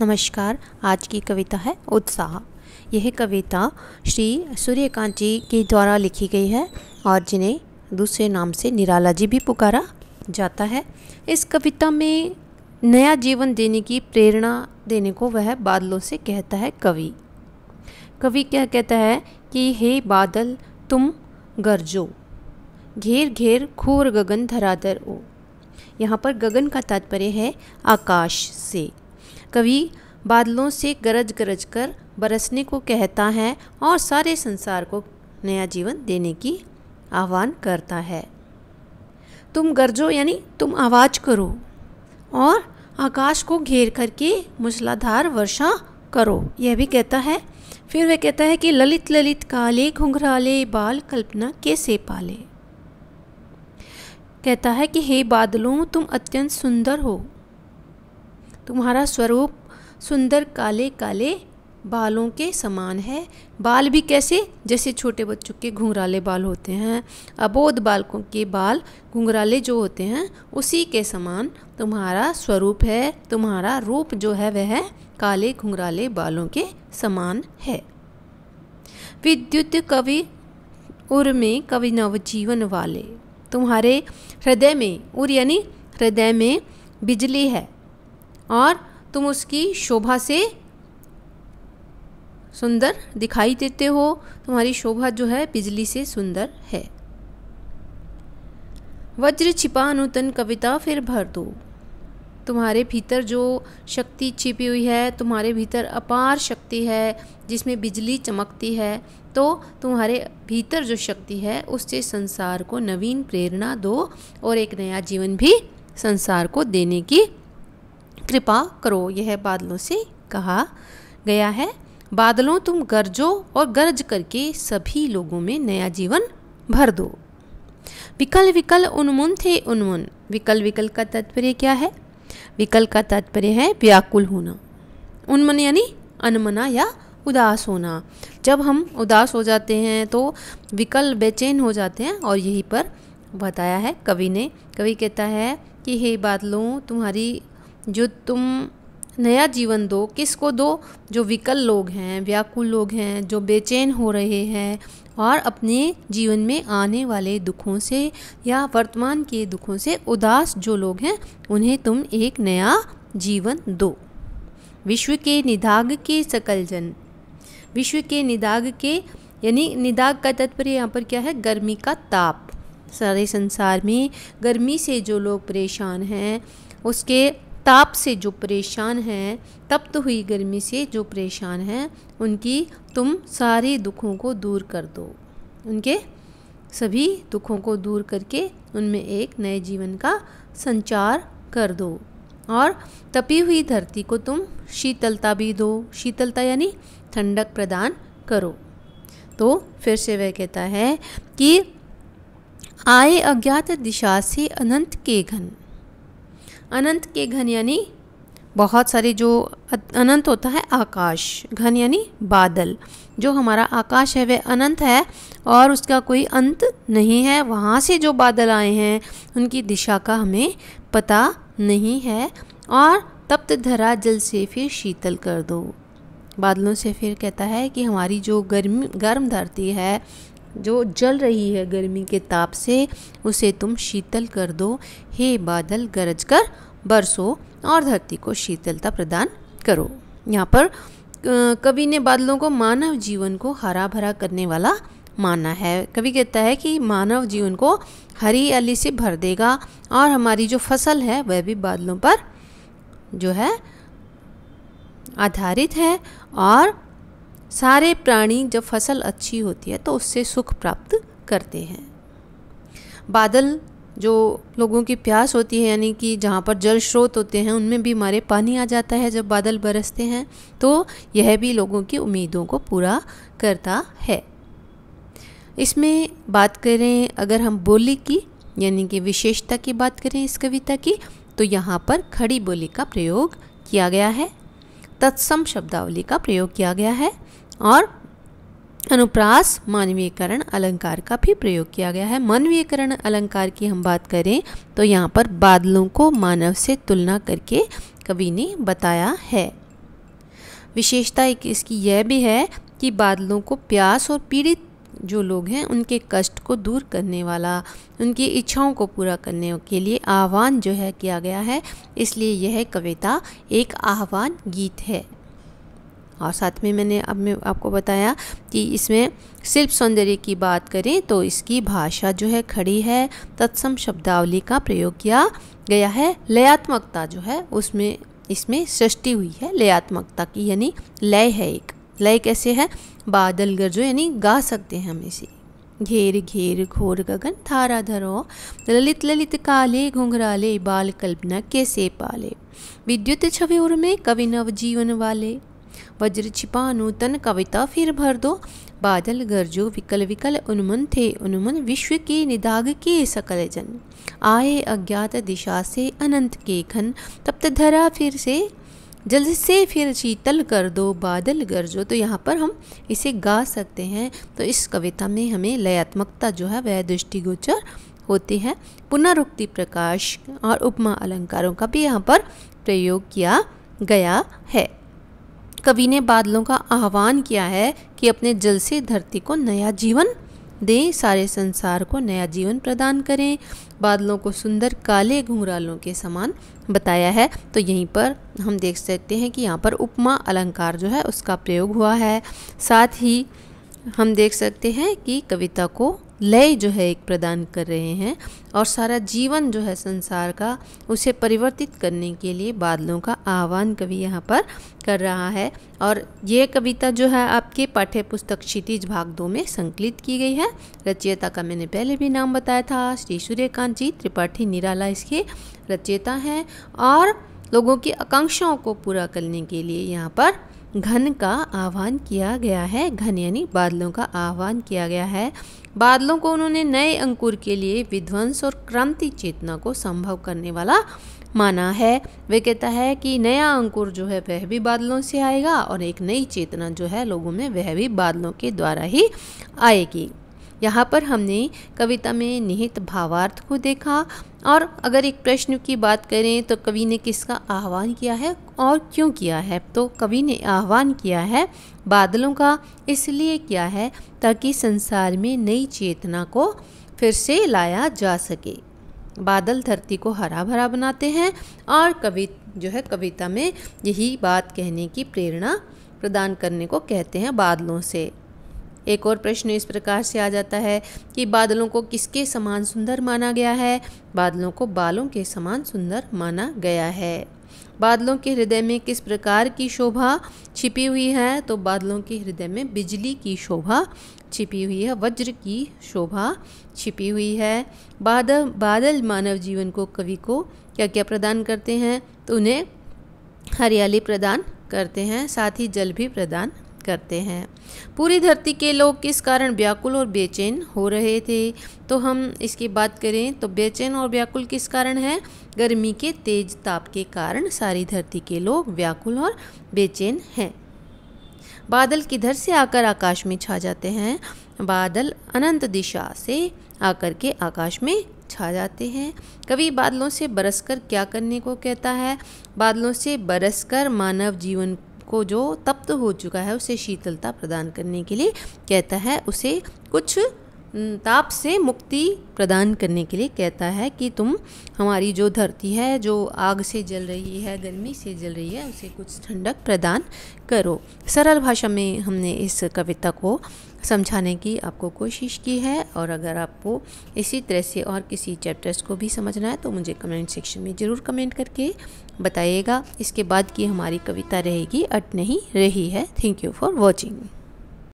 नमस्कार आज की कविता है उत्साह यह कविता श्री सूर्यकांत जी के द्वारा लिखी गई है और जिन्हें दूसरे नाम से निराला जी भी पुकारा जाता है इस कविता में नया जीवन देने की प्रेरणा देने को वह बादलों से कहता है कवि कवि क्या कहता है कि हे बादल तुम गरजो घेर घेर खूर गगन धराधर ओ यहाँ पर गगन का तात्पर्य है आकाश से कवि बादलों से गरज गरज कर बरसने को कहता है और सारे संसार को नया जीवन देने की आह्वान करता है तुम गरजो यानी तुम आवाज़ करो और आकाश को घेर करके मूसलाधार वर्षा करो यह भी कहता है फिर वह कहता है कि ललित ललित काले घुंघराले बाल कल्पना कैसे पाले कहता है कि हे बादलों तुम अत्यंत सुंदर हो तुम्हारा स्वरूप सुंदर काले काले बालों के समान है बाल भी कैसे जैसे छोटे बच्चों के घुंघराले बाल होते हैं अबोध बालकों के बाल घुंघराले जो होते हैं उसी के समान तुम्हारा स्वरूप है तुम्हारा रूप जो है वह काले घुंघराले बालों के समान है विद्युत कवि उर में कवि नवजीवन वाले तुम्हारे हृदय में उर यानी हृदय में बिजली है और तुम उसकी शोभा से सुंदर दिखाई देते हो तुम्हारी शोभा जो है बिजली से सुंदर है वज्र छिपा नूतन कविता फिर भर दो तुम्हारे भीतर जो शक्ति छिपी हुई है तुम्हारे भीतर अपार शक्ति है जिसमें बिजली चमकती है तो तुम्हारे भीतर जो शक्ति है उससे संसार को नवीन प्रेरणा दो और एक नया जीवन भी संसार को देने की कृपा करो यह बादलों से कहा गया है बादलों तुम गरजो और गरज करके सभी लोगों में नया जीवन भर दो विकल विकल उन्मुन थे उन्मुन विकल विकल का तात्पर्य क्या है विकल का तात्पर्य है व्याकुल होना उन्मन यानी अनमना या उदास होना जब हम उदास हो जाते हैं तो विकल बेचैन हो जाते हैं और यही पर बताया है कवि ने कवि कहता है कि हे बादलों तुम्हारी जो तुम नया जीवन दो किसको दो जो विकल लोग हैं व्याकुल लोग हैं जो बेचैन हो रहे हैं और अपने जीवन में आने वाले दुखों से या वर्तमान के दुखों से उदास जो लोग हैं उन्हें तुम एक नया जीवन दो विश्व के निदाग के सकल जन विश्व के निदाग के यानी निदाग का तात्पर्य यहाँ पर क्या है गर्मी का ताप सारे संसार में गर्मी से जो लोग परेशान हैं उसके ताप से जो परेशान हैं तप्त तो हुई गर्मी से जो परेशान हैं उनकी तुम सारे दुखों को दूर कर दो उनके सभी दुखों को दूर करके उनमें एक नए जीवन का संचार कर दो और तपी हुई धरती को तुम शीतलता भी दो शीतलता यानी ठंडक प्रदान करो तो फिर से वह कहता है कि आए अज्ञात दिशा से अनंत के घन अनंत के घन यानी बहुत सारे जो अनंत होता है आकाश घन यानी बादल जो हमारा आकाश है वह अनंत है और उसका कोई अंत नहीं है वहाँ से जो बादल आए हैं उनकी दिशा का हमें पता नहीं है और तप्त धरा जल से फिर शीतल कर दो बादलों से फिर कहता है कि हमारी जो गर्म गर्म धरती है जो जल रही है गर्मी के ताप से उसे तुम शीतल कर दो हे बादल गरज कर बरसो और धरती को शीतलता प्रदान करो यहाँ पर कवि ने बादलों को मानव जीवन को हरा भरा करने वाला माना है कवि कहता है कि मानव जीवन को हरियाली से भर देगा और हमारी जो फसल है वह भी बादलों पर जो है आधारित है और सारे प्राणी जब फसल अच्छी होती है तो उससे सुख प्राप्त करते हैं बादल जो लोगों की प्यास होती है यानी कि जहाँ पर जल स्रोत होते हैं उनमें भी हमारे पानी आ जाता है जब बादल बरसते हैं तो यह भी लोगों की उम्मीदों को पूरा करता है इसमें बात करें अगर हम बोली की यानी कि विशेषता की बात करें इस कविता की तो यहाँ पर खड़ी बोली का प्रयोग किया गया है तत्सम शब्दावली का प्रयोग किया गया है और अनुप्रास मानवीयकरण अलंकार का भी प्रयोग किया गया है मानवीयकरण अलंकार की हम बात करें तो यहाँ पर बादलों को मानव से तुलना करके कवि ने बताया है विशेषता एक इसकी यह भी है कि बादलों को प्यास और पीड़ित जो लोग हैं उनके कष्ट को दूर करने वाला उनकी इच्छाओं को पूरा करने के लिए आह्वान जो है किया गया है इसलिए यह कविता एक आह्वान गीत है और साथ में मैंने अब मैं आपको बताया कि इसमें शिल्प सौंदर्य की बात करें तो इसकी भाषा जो है खड़ी है तत्सम शब्दावली का प्रयोग किया गया है लयात्मकता जो है उसमें इसमें सृष्टि हुई है लयात्मकता की यानी लय है एक लय कैसे है बादल गरजो यानी गा सकते हैं हम इसे घेर घेर घोर गगन थारा धरो ललित ललित काले घुघराले बाल कल्पना कैसे पाले विद्युत छवि उर्मे कवि नव जीवन वाले वज्र छिपा तन कविता फिर भर दो बादल गरजो विकल विकल उन्मुन थे उन्मुन विश्व के निदाग के सकल जन आए अज्ञात दिशा से अनंत के घन तप्त धरा फिर से जल से फिर शीतल कर दो बादल गरजो तो यहाँ पर हम इसे गा सकते हैं तो इस कविता में हमें लयात्मकता जो है वह दृष्टिगोचर होती है पुनरुक्ति प्रकाश और उपमा अलंकारों का भी यहाँ पर प्रयोग किया गया है कवि ने बादलों का आह्वान किया है कि अपने जल से धरती को नया जीवन दें सारे संसार को नया जीवन प्रदान करें बादलों को सुंदर काले घुंघरालों के समान बताया है तो यहीं पर हम देख सकते हैं कि यहाँ पर उपमा अलंकार जो है उसका प्रयोग हुआ है साथ ही हम देख सकते हैं कि कविता को लय जो है एक प्रदान कर रहे हैं और सारा जीवन जो है संसार का उसे परिवर्तित करने के लिए बादलों का आह्वान कवि यहाँ पर कर रहा है और ये कविता जो है आपके पाठ्य पुस्तक क्षितिज भाग दो में संकलित की गई है रचयिता का मैंने पहले भी नाम बताया था श्री सूर्यकांत जी त्रिपाठी निराला इसके रचयिता हैं और लोगों की आकांक्षाओं को पूरा करने के लिए यहाँ पर घन का आह्वान किया गया है घन यानी बादलों का आह्वान किया गया है बादलों को उन्होंने नए अंकुर के लिए विध्वंस और क्रांति चेतना को संभव करने वाला माना है वे कहता है कि नया अंकुर जो है वह भी बादलों से आएगा और एक नई चेतना जो है लोगों में वह भी बादलों के द्वारा ही आएगी यहाँ पर हमने कविता में निहित भावार्थ को देखा और अगर एक प्रश्न की बात करें तो कवि ने किसका आह्वान किया है और क्यों किया है तो कवि ने आह्वान किया है बादलों का इसलिए किया है ताकि संसार में नई चेतना को फिर से लाया जा सके बादल धरती को हरा भरा बनाते हैं और कवि जो है कविता में यही बात कहने की प्रेरणा प्रदान करने को कहते हैं बादलों से एक और प्रश्न इस प्रकार से आ जाता है कि बादलों को किसके समान सुंदर माना गया है बादलों को बालों के समान सुंदर माना गया है बादलों के हृदय में किस प्रकार की शोभा छिपी हुई है तो बादलों के हृदय में बिजली की शोभा छिपी हुई है वज्र की शोभा छिपी हुई है बादल बादल मानव जीवन को कवि को क्या क्या प्रदान करते हैं तो उन्हें हरियाली प्रदान करते हैं साथ ही जल भी प्रदान करते हैं पूरी धरती के लोग किस कारण व्याकुल और बेचैन हो रहे थे तो हम इसकी बात करें तो बेचैन और व्याकुल किस कारण है गर्मी के तेज ताप के कारण सारी धरती के लोग व्याकुल और बेचैन हैं बादल किधर से आकर आकाश में छा जाते हैं बादल अनंत दिशा से आकर के आकाश में छा जाते हैं कवि बादलों से बरस कर क्या करने को कहता है बादलों से बरस कर मानव जीवन को जो तप्त हो चुका है उसे शीतलता प्रदान करने के लिए कहता है उसे कुछ ताप से मुक्ति प्रदान करने के लिए कहता है कि तुम हमारी जो धरती है जो आग से जल रही है गर्मी से जल रही है उसे कुछ ठंडक प्रदान करो सरल भाषा में हमने इस कविता को समझाने की आपको कोशिश की है और अगर आपको इसी तरह से और किसी चैप्टर्स को भी समझना है तो मुझे कमेंट सेक्शन में ज़रूर कमेंट करके बताइएगा इसके बाद की हमारी कविता रहेगी अट नहीं रही है थैंक यू फॉर वॉचिंग